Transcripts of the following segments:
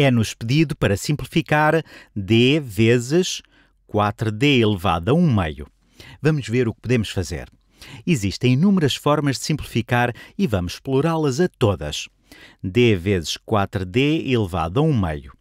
é-nos pedido para simplificar d vezes 4d elevado a 1 meio. Vamos ver o que podemos fazer. Existem inúmeras formas de simplificar e vamos explorá-las a todas. d vezes 4d elevado a 1 meio.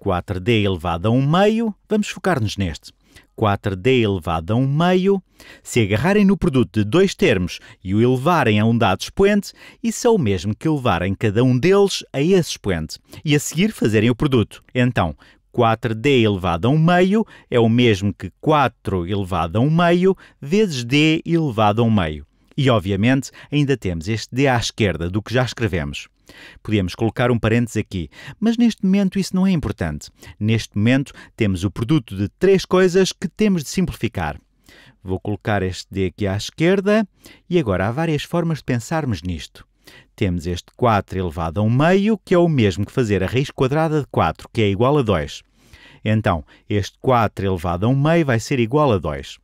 4d elevado a 1 meio, vamos focar-nos neste. 4D elevado a 1 meio, se agarrarem no produto de dois termos e o elevarem a um dado expoente, isso é o mesmo que elevarem cada um deles a esse expoente e a seguir fazerem o produto. Então, 4D elevado a 1 meio é o mesmo que 4 elevado a 1 meio vezes D elevado a 1 meio. E, obviamente, ainda temos este D à esquerda do que já escrevemos. Podíamos colocar um parênteses aqui, mas neste momento isso não é importante. Neste momento temos o produto de três coisas que temos de simplificar. Vou colocar este D aqui à esquerda e agora há várias formas de pensarmos nisto. Temos este 4 elevado a 1 meio, que é o mesmo que fazer a raiz quadrada de 4, que é igual a 2. Então, este 4 elevado a 1 meio vai ser igual a 2.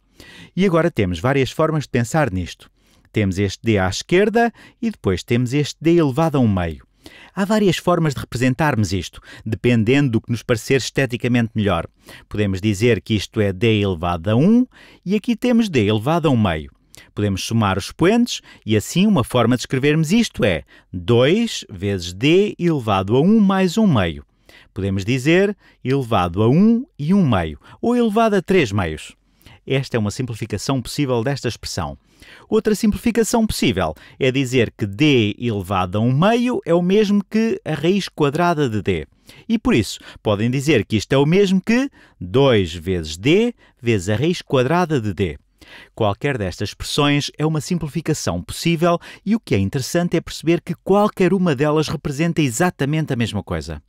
E agora temos várias formas de pensar nisto. Temos este D à esquerda e depois temos este D elevado a um meio. Há várias formas de representarmos isto, dependendo do que nos parecer esteticamente melhor. Podemos dizer que isto é D elevado a 1 e aqui temos D elevado a 1 meio. Podemos somar os expoentes e assim uma forma de escrevermos isto é 2 vezes D elevado a 1 mais 1 meio. Podemos dizer elevado a 1 e 1 meio, ou elevado a 3 meios. Esta é uma simplificação possível desta expressão. Outra simplificação possível é dizer que d elevado a 1 meio é o mesmo que a raiz quadrada de d. E por isso, podem dizer que isto é o mesmo que 2 vezes d vezes a raiz quadrada de d. Qualquer destas expressões é uma simplificação possível e o que é interessante é perceber que qualquer uma delas representa exatamente a mesma coisa.